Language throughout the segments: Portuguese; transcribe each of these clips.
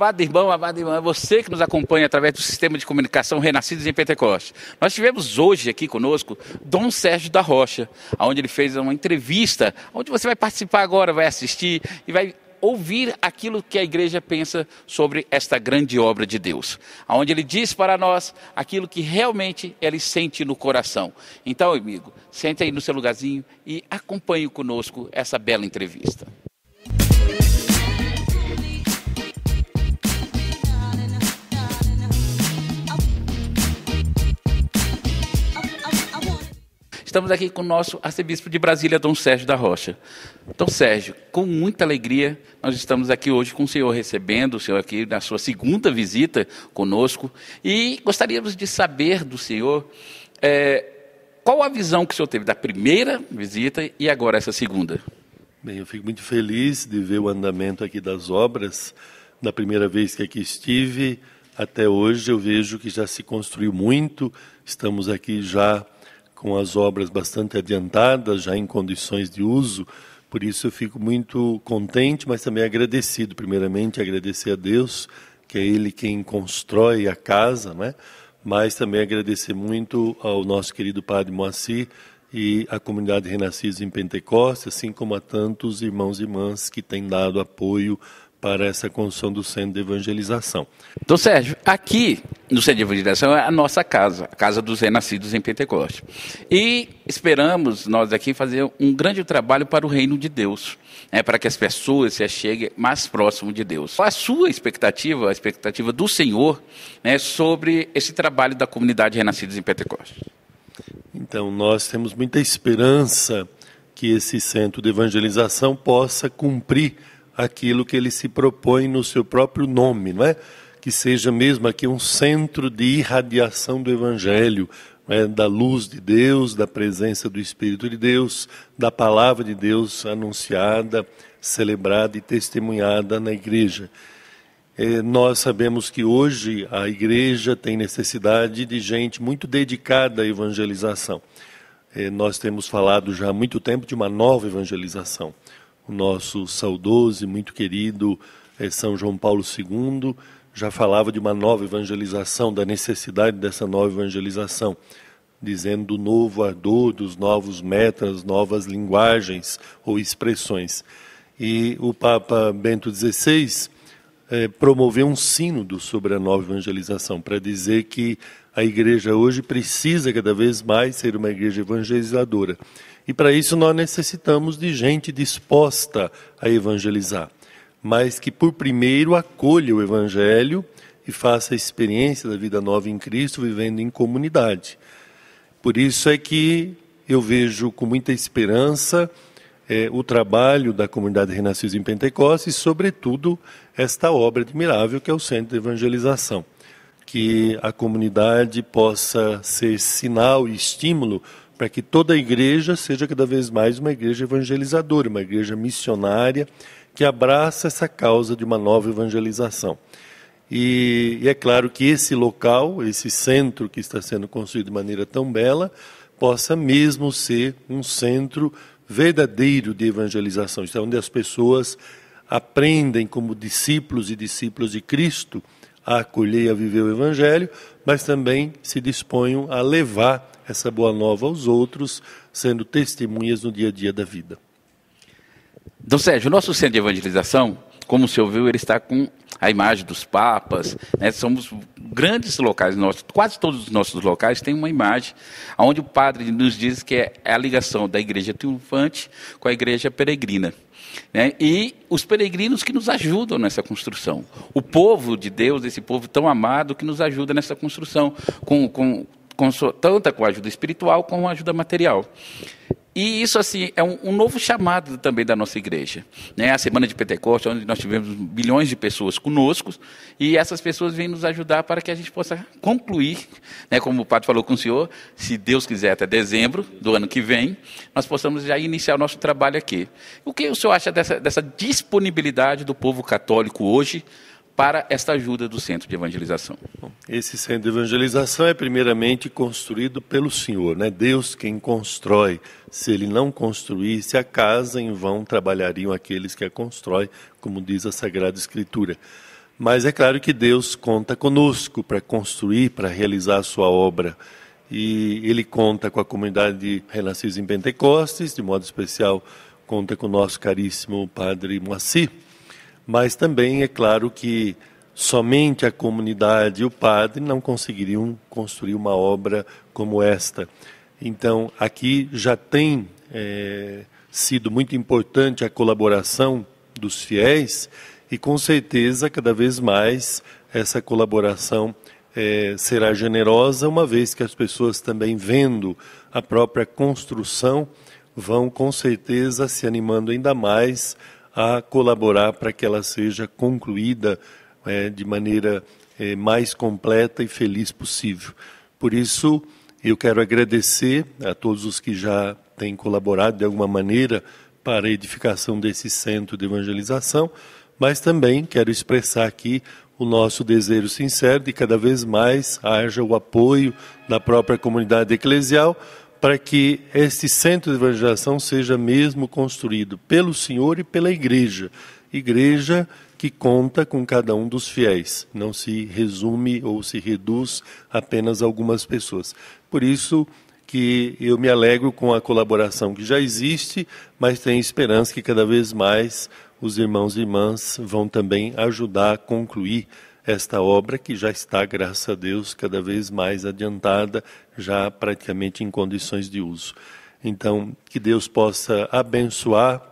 Amado irmão, amado irmã, é você que nos acompanha através do sistema de comunicação Renascidos em Pentecoste. Nós tivemos hoje aqui conosco Dom Sérgio da Rocha, onde ele fez uma entrevista, onde você vai participar agora, vai assistir e vai ouvir aquilo que a igreja pensa sobre esta grande obra de Deus, aonde ele diz para nós aquilo que realmente ele sente no coração. Então, amigo, sente aí no seu lugarzinho e acompanhe conosco essa bela entrevista. Estamos aqui com o nosso arcebispo de Brasília, Dom Sérgio da Rocha. Dom Sérgio, com muita alegria, nós estamos aqui hoje com o senhor recebendo, o senhor aqui na sua segunda visita conosco, e gostaríamos de saber do senhor é, qual a visão que o senhor teve da primeira visita e agora essa segunda. Bem, eu fico muito feliz de ver o andamento aqui das obras. Da primeira vez que aqui estive, até hoje eu vejo que já se construiu muito, estamos aqui já com as obras bastante adiantadas, já em condições de uso. Por isso eu fico muito contente, mas também agradecido. Primeiramente, agradecer a Deus, que é Ele quem constrói a casa, né? mas também agradecer muito ao nosso querido Padre Moacir e à comunidade Renascidos em Pentecostes, assim como a tantos irmãos e irmãs que têm dado apoio para essa construção do centro de evangelização. Então, Sérgio, aqui no centro de evangelização é a nossa casa, a casa dos renascidos em Pentecoste. E esperamos nós aqui fazer um grande trabalho para o reino de Deus, né, para que as pessoas se cheguem mais próximo de Deus. Qual a sua expectativa, a expectativa do Senhor, né, sobre esse trabalho da comunidade renascidos em Pentecoste? Então, nós temos muita esperança que esse centro de evangelização possa cumprir aquilo que ele se propõe no seu próprio nome, não é? Que seja mesmo aqui um centro de irradiação do Evangelho, é? da luz de Deus, da presença do Espírito de Deus, da palavra de Deus anunciada, celebrada e testemunhada na igreja. É, nós sabemos que hoje a igreja tem necessidade de gente muito dedicada à evangelização. É, nós temos falado já há muito tempo de uma nova evangelização o nosso saudoso e muito querido eh, São João Paulo II já falava de uma nova evangelização, da necessidade dessa nova evangelização, dizendo do novo ardor, dos novos metas, novas linguagens ou expressões. E o Papa Bento XVI eh, promoveu um sínodo sobre a nova evangelização, para dizer que a igreja hoje precisa cada vez mais ser uma igreja evangelizadora. E para isso nós necessitamos de gente disposta a evangelizar, mas que por primeiro acolha o evangelho e faça a experiência da vida nova em Cristo, vivendo em comunidade. Por isso é que eu vejo com muita esperança é, o trabalho da comunidade Renascidos em Pentecostes e, sobretudo, esta obra admirável que é o Centro de Evangelização. Que a comunidade possa ser sinal e estímulo para que toda a igreja seja cada vez mais uma igreja evangelizadora, uma igreja missionária que abraça essa causa de uma nova evangelização. E, e é claro que esse local, esse centro que está sendo construído de maneira tão bela, possa mesmo ser um centro verdadeiro de evangelização. Isso é onde as pessoas aprendem como discípulos e discípulas de Cristo a acolher e a viver o Evangelho, mas também se disponham a levar essa boa nova aos outros, sendo testemunhas no dia a dia da vida. Dom Sérgio, o nosso centro de evangelização, como o senhor viu, ele está com a imagem dos papas, né? somos grandes locais nossos, quase todos os nossos locais têm uma imagem, onde o padre nos diz que é a ligação da igreja triunfante com a igreja peregrina. Né? E os peregrinos que nos ajudam nessa construção. O povo de Deus, esse povo tão amado que nos ajuda nessa construção, com, com tanto com a ajuda espiritual como com a ajuda material. E isso assim é um, um, novo chamado também da nossa igreja, né? A semana de Pentecostes, onde nós tivemos bilhões de pessoas conosco, e essas pessoas vêm nos ajudar para que a gente possa concluir, né? Como o padre falou com o senhor, se Deus quiser até dezembro do ano que vem, nós possamos já iniciar o nosso trabalho aqui. O que o senhor acha dessa, dessa disponibilidade do povo católico hoje para esta ajuda do Centro de Evangelização? esse Centro de Evangelização é primeiramente construído pelo Senhor, né? Deus quem constrói. Se ele não construísse a casa, em vão trabalhariam aqueles que a constrói, como diz a Sagrada Escritura. Mas é claro que Deus conta conosco para construir, para realizar a sua obra. E ele conta com a comunidade de Renascidos em Pentecostes, de modo especial, conta com o nosso caríssimo Padre Moacir mas também é claro que somente a comunidade e o padre não conseguiriam construir uma obra como esta. Então, aqui já tem é, sido muito importante a colaboração dos fiéis e, com certeza, cada vez mais essa colaboração é, será generosa, uma vez que as pessoas também vendo a própria construção vão com certeza se animando ainda mais a colaborar para que ela seja concluída é, de maneira é, mais completa e feliz possível. Por isso, eu quero agradecer a todos os que já têm colaborado de alguma maneira para a edificação desse centro de evangelização, mas também quero expressar aqui o nosso desejo sincero de cada vez mais haja o apoio da própria comunidade eclesial para que este centro de evangelização seja mesmo construído pelo Senhor e pela Igreja. Igreja que conta com cada um dos fiéis, não se resume ou se reduz apenas a algumas pessoas. Por isso que eu me alegro com a colaboração que já existe, mas tenho esperança que cada vez mais os irmãos e irmãs vão também ajudar a concluir esta obra que já está, graças a Deus, cada vez mais adiantada, já praticamente em condições de uso. Então, que Deus possa abençoar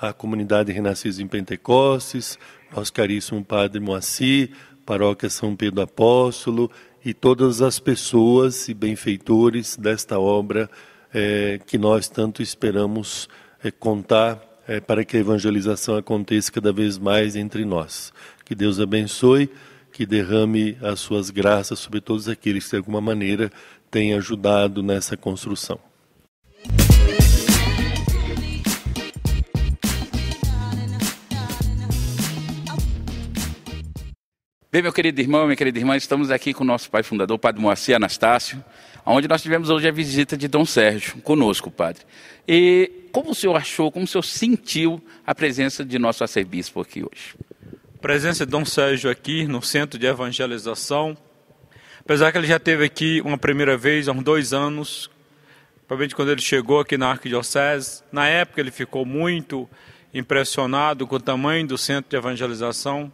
a comunidade renascida em Pentecostes, nosso caríssimo Padre Moacir, Paróquia São Pedro Apóstolo e todas as pessoas e benfeitores desta obra é, que nós tanto esperamos é, contar é, para que a evangelização aconteça cada vez mais entre nós. Que Deus abençoe que derrame as suas graças sobre todos aqueles que de alguma maneira têm ajudado nessa construção. Bem, meu querido irmão, minha querida irmã, estamos aqui com o nosso pai fundador, Padre Moacir Anastácio, onde nós tivemos hoje a visita de Dom Sérgio conosco, padre. E como o senhor achou, como o senhor sentiu a presença de nosso arcebispo aqui hoje? presença de Dom Sérgio aqui no centro de evangelização. Apesar que ele já teve aqui uma primeira vez há uns dois anos, provavelmente quando ele chegou aqui na Arquidiocese, na época ele ficou muito impressionado com o tamanho do centro de evangelização.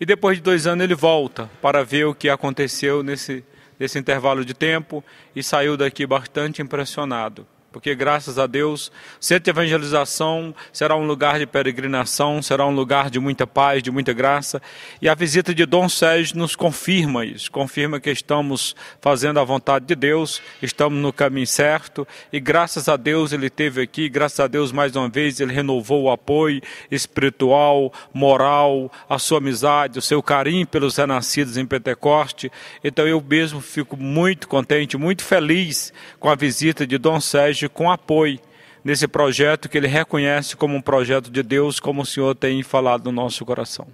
E depois de dois anos ele volta para ver o que aconteceu nesse, nesse intervalo de tempo e saiu daqui bastante impressionado porque graças a Deus, Centro de Evangelização será um lugar de peregrinação, será um lugar de muita paz, de muita graça, e a visita de Dom Sérgio nos confirma isso, confirma que estamos fazendo a vontade de Deus, estamos no caminho certo, e graças a Deus ele esteve aqui, graças a Deus mais uma vez ele renovou o apoio espiritual, moral, a sua amizade, o seu carinho pelos renascidos em Pentecoste, então eu mesmo fico muito contente, muito feliz com a visita de Dom Sérgio com apoio nesse projeto que ele reconhece como um projeto de Deus, como o Senhor tem falado no nosso coração.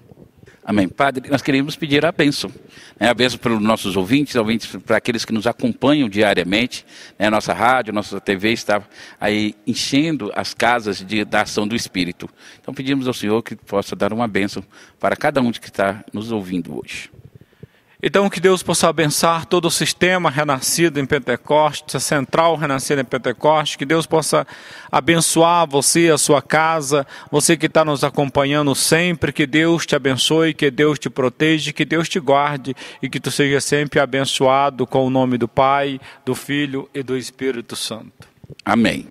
Amém. Padre, nós queremos pedir a bênção. Né? A bênção para os nossos ouvintes, ouvintes para aqueles que nos acompanham diariamente. Né? nossa rádio, nossa TV está aí enchendo as casas de, da ação do Espírito. Então pedimos ao Senhor que possa dar uma bênção para cada um que está nos ouvindo hoje. Então, que Deus possa abençoar todo o sistema renascido em Pentecostes, a central renascida em Pentecostes, que Deus possa abençoar você, a sua casa, você que está nos acompanhando sempre, que Deus te abençoe, que Deus te proteja, que Deus te guarde e que tu seja sempre abençoado com o nome do Pai, do Filho e do Espírito Santo. Amém.